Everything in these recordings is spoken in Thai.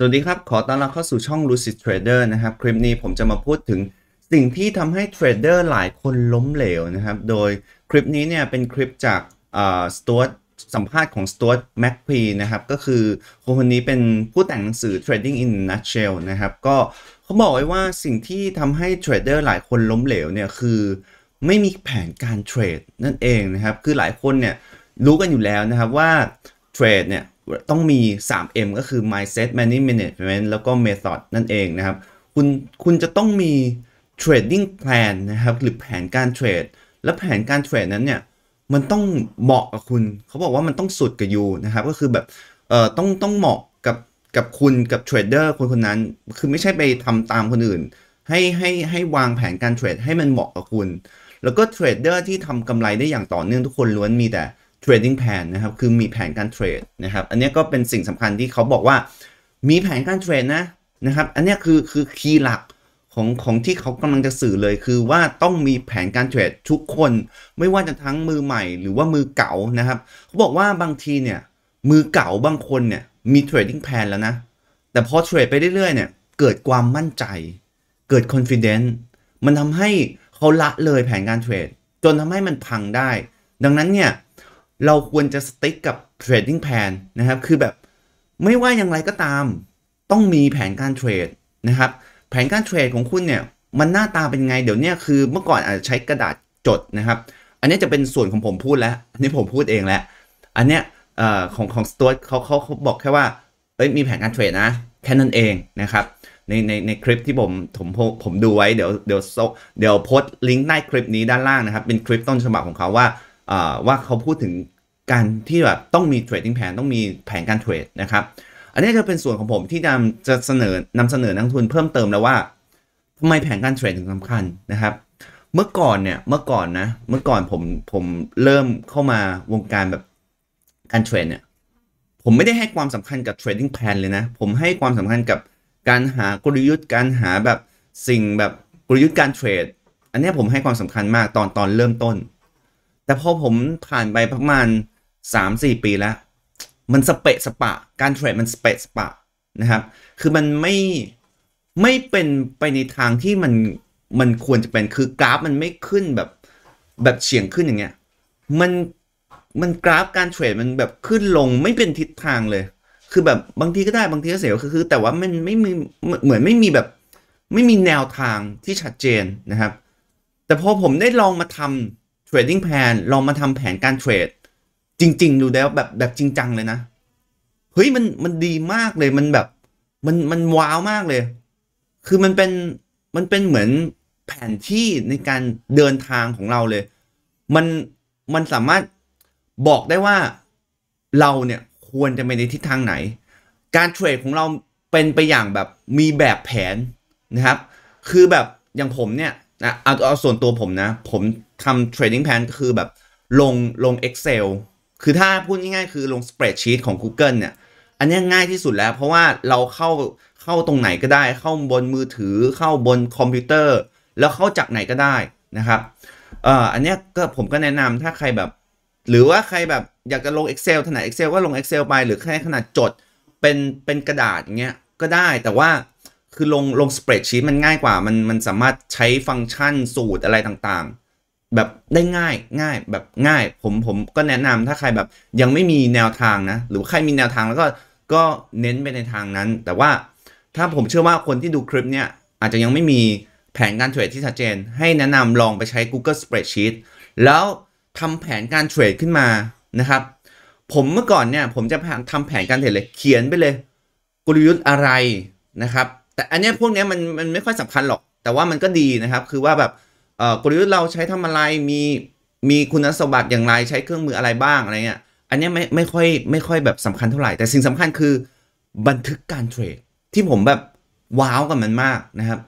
สวัสดีครับ ขอต้อนรับเข้าสู่ช่อง Lucid Trader นะครับ คลิปนี้ผมจะมาพูดถึงสิ่งที่ทำให้เทรดเดอร์หลายคนล้มเหลวนะครับ โดยคลิปนี้เนี่ยเป็นคลิปจากสตูดสัมภาษณ์ของสตูดแม็กพีนะครับ ก็คือคนคนนี้เป็นผู้แต่งหนังสือ Trading in Nutshell นะครับ ก็เขาบอกไว้ว่าสิ่งที่ทำให้เทรดเดอร์หลายคนล้มเหลวเนี่ยคือไม่มีแผนการเทรดนั่นเองนะครับ คือหลายคนเนี่ยรู้กันอยู่แล้วนะครับว่าเทรดเนี่ยต้องมี 3M ก็คือ mindset money management แล้วก็ method นั่นเองนะครับ คุณ คุณจะต้องมี trading plan นะครับ หรือแผนการเทรด และแผนการเทรดนั้นเนี่ย มันต้องเหมาะกับคุณ เขาบอกว่ามันต้องสุดกับยูนะครับ ก็คือแบบ เอ่อ ต้อง ต้องเหมาะกับ กับคุณกับเทรดเดอร์คนคนนั้น คือไม่ใช่ไปทำตามคนอื่น ให้ ให้ ให้วางแผนการเทรดให้มันเหมาะกับคุณ แล้วก็เทรดเดอร์ที่ทำกำไรได้อย่างต่อเนื่องทุกคน ล้วนมีแต่ trading plan นะครับ คือมีแผนการเทรดนะครับ อันนี้ก็เป็นสิ่งสำคัญที่เขาบอกว่า มีแผนการเทรดนะนะครับอันนี้คือคือคีย์หลักของของที่เขากำลังจะสื่อเลยคือว่าต้องมีแผนการเทรดทุกคนไม่ว่าจะทั้งมือใหม่หรือว่ามือเก่านะครับ เขาบอกว่าบางทีเนี่ยมือเก่าบางคนเนี่ยมีเทรดดิ้งแผนแล้วนะ แต่พอเทรดไปเรื่อยๆเนี่ยเกิดความมั่นใจ เกิด confidence มันทำให้เขาละเลยแผนการเทรดจนทำให้มันพังได้ ดังนั้นเนี่ยเราควรจะสติ๊กกับเทรดดิ้งแผนนะครับคือแบบไม่ว่าอย่างไรก็ตามต้องมีแผนการเทรดนะครับแผนการเทรดของคุณเนี่ยมันหน้าตาเป็นไง เดี๋ยวนี้คือเมื่อก่อนอาจจะใช้กระดาษจดนะครับ อันนี้จะเป็นส่วนของผมพูดแล้วอันนี้ผมพูดเองแล้วอันเนี้ยของของสตูดเขาเขาเขาบอกแค่ว่าเอ้ยมีแผนการเทรดนะแค่นั้นเองนะครับ ในในในคลิปที่ผมผมผมดูไว้ เดี๋ยวเดี๋ยวเดี๋ยวโพสต์ลิงก์ใต้คลิปนี้ด้านล่างนะครับ เป็นคลิปต้นฉบับของเขาว่าว่าเขาพูดถึงการที่แบบต้องมีเทรดดิ้งแผนต้องมีแผนการเทรดนะครับอันนี้จะเป็นส่วนของผมที่นำจะเสนอนำเสนอนักทุนเพิ่มเติมแล้วว่าทำไมแผนการเทรดถึงสำคัญนะครับ เมื่อก่อนเนี่ยเมื่อก่อนนะเมื่อก่อนผมผมเริ่มเข้ามาวงการแบบการเทรดเนี่ยผมไม่ได้ให้ความสำคัญกับเทรดดิ้งแพลนเลยนะผมให้ความสำคัญกับการหากลยุทธ์การหาแบบสิ่งแบบกลยุทธ์การเทรดอันนี้ผมให้ความสำคัญมากตอนตอนเริ่มต้นแต่พอผมผ่านไปประมาณ 3-4 ปีแล้ว มันสเปะสปะการเทรดมันสเปะสปะนะครับ คือมันไม่ไม่เป็นไปในทางที่มันมันควรจะเป็นคือกราฟมันไม่ขึ้นแบบแบบเฉียงขึ้นอย่างเงี้ยมันมันกราฟการเทรดมันแบบขึ้นลง ไม่เป็นทิศทางเลย คือแบบบางทีก็ได้บางทีก็เสียคือแต่ว่ามันไม่มีเหมือนไม่มีแบบไม่มีแนวทางที่ชัดเจนนะครับ แต่พอผมได้ลองมาทำทรดดิ้งแพนลองมาทำแผนการเทรดจริง ๆ ดูแล้วแบบแบบจริงจังเลยนะเฮ้ยมันมันดีมากเลยมันแบบมันมันว้าวมากเลย คือมันเป็นมันเป็นเหมือนแผนที่ในการเดินทางของเราเลย มันมันสามารถบอกได้ว่าเราเนี่ยควรจะไปในทิศทางไหน การเทรดของเราเป็นไปอย่างแบบมีแบบแผนนะครับ คือแบบอย่างผมเนี่ยนะเอาเอาส่วนตัวผมนะ ผมทำเทรดดิ้งแพนก็คือแบบลงลง Excel คือถ้าพูดง่ายๆ คือลงสเปรดชีตของ Google เนี่ย อันนี้ง่ายที่สุดแล้วเพราะว่าเราเข้าเข้าตรงไหนก็ได้ เข้าบนมือถือ เข้าบนคอมพิวเตอร์ แล้วเข้าจากไหนก็ได้นะครับเอ่ออันนี้ก็ผมก็แนะนำถ้าใครแบบ หรือว่าใครแบบอยากจะลง Excel ถนัด Excel ก็ลง Excel ไป หรือแค่ขนาดจดเป็นเป็นกระดาษอย่างเงี้ยก็ได้แต่ว่าคือลงลงสเปรดชีตมันง่ายกว่ามันมันสามารถใช้ฟังก์ชันสูตรอะไรต่างๆแบบได้ง่ายง่ายแบบง่าย ผมผมก็แนะนำถ้าใครแบบยังไม่มีแนวทางนะ หรือใครมีแนวทางแล้วก็ก็เน้นไปในทางนั้น แต่ว่าถ้าผมเชื่อว่าคนที่ดูคลิปเนี่ยอาจจะยังไม่มีแผนการเทรดที่ชัดเจน ให้แนะนำลองไปใช้ Google Spreadsheet แล้วทำแผนการเทรดขึ้นมานะครับ ผมเมื่อก่อนเนี่ยผมจะทำแผนการเทรดเลยเขียนไปเลย กลยุทธ์อะไรนะครับ แต่อันนี้พวกนี้มันมันไม่ค่อยสำคัญหรอก แต่ว่ามันก็ดีนะครับ คือว่าแบบกลยุทธ์เราใช้ทำอะไรมีมีคุณสมบัติอย่างไรใช้เครื่องมืออะไรบ้างอะไรเงี้ยอันนี้ไม่ไม่ค่อยไม่ค่อยแบบสำคัญเท่าไหร่แต่สิ่งสำคัญคือบันทึกการเทรดที่ผมแบบว้าวกับมันมากนะครับ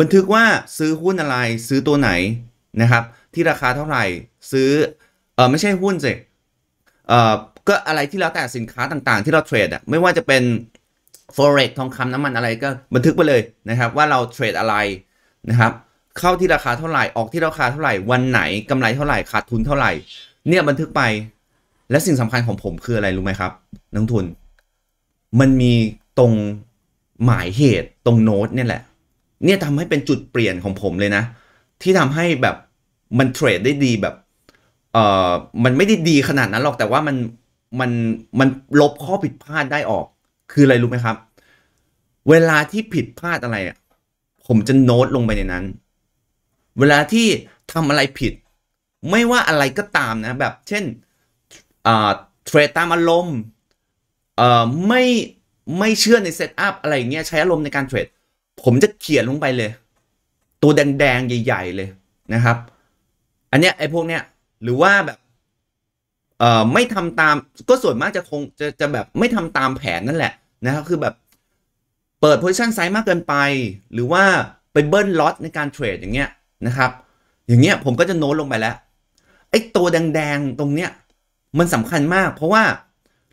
บันทึกว่าซื้อหุ้นอะไรซื้อตัวไหนนะครับ ที่ราคาเท่าไหร่ซื้อเออไม่ใช่หุ้นสิเออก็อะไรที่แล้วแต่สินค้าต่างๆ ที่เราเทรดอ่ะไม่ว่าจะเป็น forex ทองคำน้ำมันอะไรก็บันทึกไปเลยนะครับ ว่าเราเทรดอะไรนะครับเข้าที่ราคาเท่าไหร่ออกที่ราคาเท่าไหร่วันไหนกำไรเท่าไหร่ขาดทุนเท่าไหร่เนี่ยบันทึกไปและสิ่งสำคัญของผมคืออะไรรู้ไหมครับ นักทุน มันมีตรงหมายเหตุตรงโน้ต เนี่ยแหละ เนี่ยทำให้เป็นจุดเปลี่ยนของผมเลยนะ ที่ทำให้แบบมันเทรดได้ดีแบบเออมันไม่ได้ดีขนาดนั้นหรอกแต่ว่ามันมันมันลบข้อผิดพลาดได้ออกคืออะไรรู้ไหมครับ เวลาที่ผิดพลาดอะไรอ่ะผมจะโน้ตลงไปในนั้นเวลาที่ทำอะไรผิด ไม่ว่าอะไรก็ตามนะแบบเช่นเทรดตามอารมณ์ไม่ไม่เชื่อในเซตอัพอะไรเงี้ยใช้อารมณ์ในการเทรดผมจะเขียนลงไปเลย ตัวแดงๆใหญ่ ๆ เลยนะครับ อันเนี้ยไอ้พวกเนี้ยหรือว่าแบบไม่ทำตามก็ส่วนมากจะคงจะจะแบบไม่ทำตามแผนนั่นแหละนะครับคือแบบเปิดโพซิชันไซส์มากเกินไป หรือว่าไปเบิ้ลล็อตในการเทรดอย่างเงี้ยนะครับอย่างเงี้ยผมก็จะโน้ตลงไปแล้วไอ้ตัวแดงๆตรงเนี้ยมันสำคัญมากเพราะว่า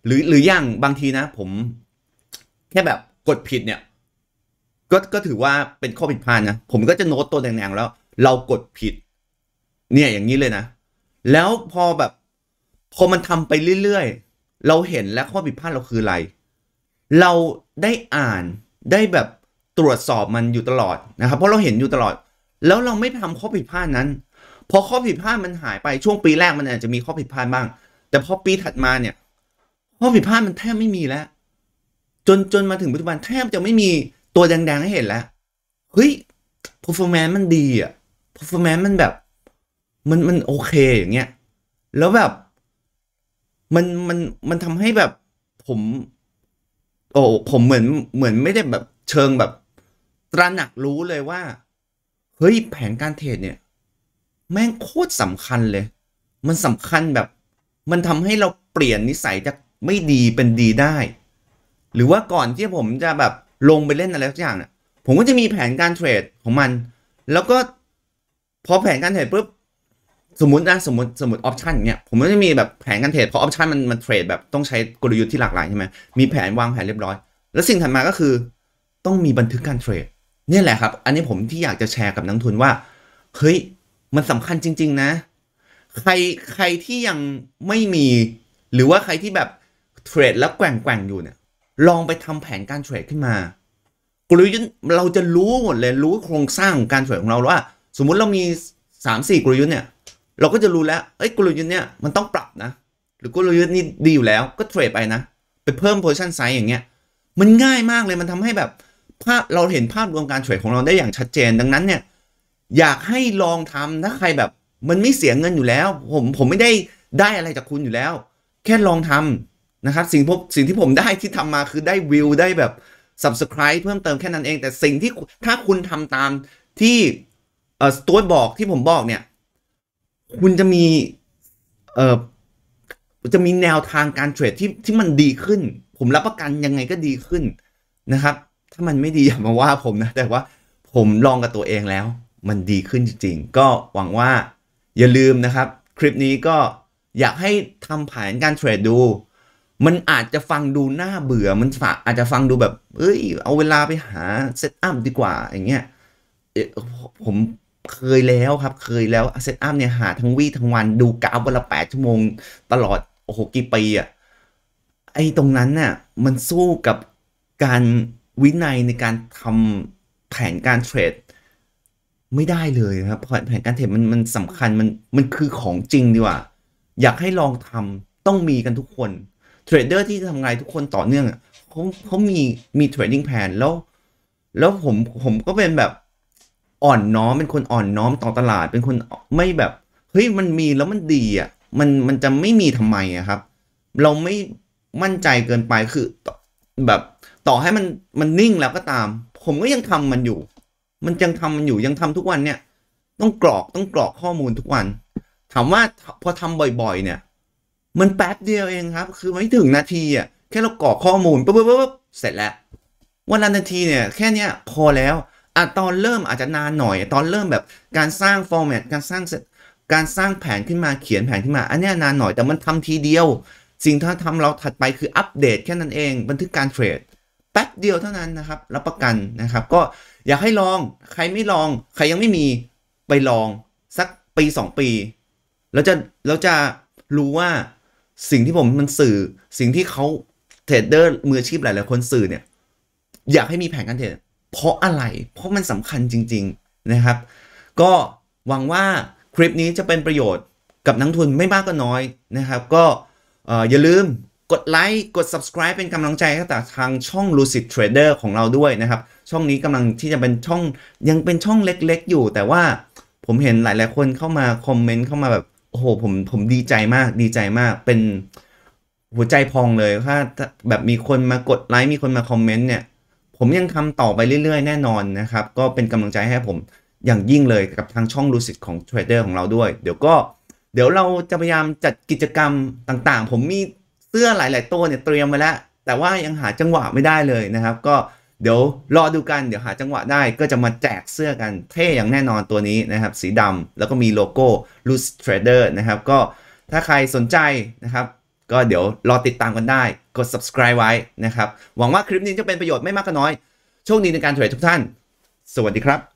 หรือหรืออย่างบางทีนะผมแค่แบบกดผิดเนี่ยก็ก็ถือว่าเป็นข้อผิดพลาดนะผมก็จะโน้ตตัวแดงๆแล้ว เรากดผิด เนี่ยอย่างนี้เลยนะ แล้วพอแบบพอมันทำไปเรื่อย ๆ เราเห็นแล้วข้อผิดพลาดเราคืออะไร เราได้อ่านได้แบบตรวจสอบมันอยู่ตลอดนะครับเพราะเราเห็นอยู่ตลอดแล้วเราไม่ทำข้อผิดพลาดนั้นพอข้อผิดพลาดมันหายไปช่วงปีแรกมันอาจจะมีข้อผิดพลาดบ้าง แต่พอปี ถัดมาเนี่ย ข้อผิดพลาดมันแทบไม่มีแล้ว จนจนมาถึงปัจจุบันแทบจะไม่มีตัวแดงๆให้เห็นแล้ว เฮ้ย performance มันดีอะ performance มันแบบ มันมันโอเคอย่างเงี้ย แล้วแบบ มันมันมันทำให้แบบผม โอ้ผมเหมือนเหมือนไม่ได้แบบเชิงแบบ ตระหนักรู้เลยว่าเฮ้ยแผนการเทรดเนี่ย แม่งโคตรสำคัญเลย มันสำคัญแบบมันทำให้เราเปลี่ยนนิสัยจากไม่ดีเป็นดีได้ หรือว่าก่อนที่ผมจะแบบลงไปเล่นอะไรสักอย่างเนี่ยผมก็จะมีแผนการเทรดของมัน แล้วก็พอแผนการเทรดปุ๊บสมมตินะสมมติสมมติออปชันเนี่ยผมก็จะมีแบบแผนการเทรดเพราะออปชันมันมันเทรดแบบต้องใช้กลยุทธ์ที่หลากหลายใช่ไหมมีแผนวางแผนเรียบร้อย แล้วสิ่งถัดมาก็คือต้องมีบันทึกการเทรดนี่แหละครับ อันนี้ผมที่อยากจะแชร์กับนักทุนว่าเฮ้ยมันสำคัญจริงๆนะ ใครใครที่ยังไม่มี หรือว่าใครที่แบบเทรดแล้วแกว่งแกว่งอยู่เนี่ยลองไปทำแผนการเทรดขึ้นมากลยุทธ์เราจะรู้หมดเลยรู้โครงสร้างของการเทรดของเราว่าสมมุติเรามี 3 4กลยุทธ์เนี่ยเราก็จะรู้แล้วเอ้ยกลยุทธ์เนี่ยมันต้องปรับนะ หรือกลยุทธ์นี้ดีอยู่แล้วก็เทรดไปนะ ไปเพิ่มโพชั่นไซส์อย่างเงี้ยมันง่ายมากเลยมันทำให้แบบภาพเราเห็นภาพรวมการเทรดของเราได้อย่างชัดเจนดังนั้นเนี่ย อยากให้ลองทำถ้าใครแบบ มันไม่เสียเงินอยู่แล้ว ผมผมไม่ได้ได้อะไรจากคุณอยู่แล้ว แค่ลองทำนะครับ สิ่งพบสิ่งที่ผมได้ที่ทำมาคือได้วิวได้แบบ subscribe เพิ่มเติมแค่นั้นเอง แต่สิ่งที่ถ้าคุณทำตามที่เอ่อตัวบอกที่ผมบอกเนี่ย คุณจะมีเอ่อจะมีแนวทางการเทรดที่ที่มันดีขึ้น ผมรับประกันยังไงก็ดีขึ้นนะครับถ้ามันไม่ดีอย่ามาว่าผมนะแต่ว่าผมลองกับตัวเองแล้ว มันดีขึ้นจริงๆก็หวังว่าอย่าลืมนะครับ คลิปนี้ก็อยากให้ทำแผนการเทรดดู มันอาจจะฟังดูน่าเบื่อ มันอาจจะฟังดูแบบเอ้ยเอาเวลาไปหาเซตอัพดีกว่าอย่างเงี้ยผมเคยแล้วครับเคยแล้วเซตอัพเนี่ยหา ทั้งวี่ทั้งวันดูกราฟวันละแปดชั่วโมง ตลอดโอ้โหกี่ปีอะไอ้ตรงนั้นน่ะมันสู้กับการวินัยในการทำแผนการเทรดไม่ได้เลยครับแผนการเทรดมันมันสำคัญมันมันคือของจริงดีกว่า อยากให้ลองทำต้องมีกันทุกคนเทรดเดอร์ที่ทำงานทุกคนต่อเนื่องเขาเขามีมีเทรดดิ้งแผนแล้วแล้วผมผมก็เป็นแบบอ่อนน้อมเป็นคนอ่อนน้อมต่อตลาดเป็นคนไม่แบบ เฮ้ย มันมีแล้วมันดีอ่ะมันมันจะไม่มีทำไมอะครับ เราไม่มั่นใจเกินไปคือแบบต่อให้มันมันนิ่งแล้วก็ตาม ผมก็ยังทำมันอยู่ มันยังทำมันอยู่ยังทำทุกวันเนี่ยต้องกรอกต้องกรอกข้อมูลทุกวัน ถามว่าพอทำบ่อยๆเนี่ยมันแป๊บเดียวเองครับ คือไม่ถึงนาทีอ่ะแค่เรากรอกข้อมูลปุ๊บปุ๊บปุ๊บเสร็จแล้ว วันละนาทีเนี่ยแค่เนี้ยพอแล้วอ่ะตอนเริ่มอาจจะนานหน่อย ตอนเริ่มแบบการสร้างฟอร์แมตการสร้างการสร้างแผนขึ้นมาเขียนแผนขึ้นมาอันนี้นานหน่อยแต่มันทำทีเดียว สิ่งที่ทำเราถัดไปคืออัปเดต แค่นั้นเอง บันทึกการเทรดแป๊บเดียวเท่านั้นนะครับรับประกันนะครับ ก็อยากให้ลองใครไม่ลองใครยังไม่มีไปลองสักปี 2 ปี แล้วจะแล้วจะรู้ว่าสิ่งที่ผมมันสื่อสิ่งที่เขาเทรดเดอร์มืออาชีพหลายหลายคนสื่อเนี่ยอยากให้มีแผนการเทรดเพราะอะไรเพราะมันสำคัญจริง ๆนะครับ ก็หวังว่าคลิปนี้จะเป็นประโยชน์กับนักทุนไม่มากก็น้อยนะครับ ก็อย่าลืมกดไลค์กด subscribe เป็นกำลังใจให้กับทางช่อง Lucid Trader ของเราด้วยนะครับ ช่องนี้กำลังที่จะเป็นช่อง ยังเป็นช่องเล็กๆ อยู่แต่ว่าผมเห็นหลาย ๆ คนเข้ามาคอมเมนต์เข้ามาแบบโอ้โหผมผมดีใจมากดีใจมากเป็นหัวใจพองเลยถ้าแบบมีคนมากดไลค์มีคนมาคอมเมนต์เนี่ย ผมยังทำต่อไปเรื่อย ๆแน่นอนนะครับ ก็เป็นกำลังใจให้ผมอย่างยิ่งเลยกับทางช่อง Lucid ของ Trader ของเราด้วย เดี๋ยวก็เดี๋ยวเราจะพยายามจัดกิจกรรมต่างๆ ผมมีสื้อหลาย ๆ ตัวเนี่ยเตรียมไว้แล้ว แต่ว่ายังหาจังหวะไม่ได้เลยนะครับ ก็เดี๋ยวรอดูกัน เดี๋ยวหาจังหวะได้ก็จะมาแจกเสื้อกัน เท่อย่างแน่นอนตัวนี้นะครับ สีดำแล้วก็มีโลโก้ l o o s e Trader นะครับก็ถ้าใครสนใจนะครับ ก็เดี๋ยวรอติดตามกันได้กด subscribe ไว้นะครับ หวังว่าคลิปนี้จะเป็นประโยชน์ไม่มากก็น้อยโชคดีในการเทรดทุกท่าน สวัสดีครับ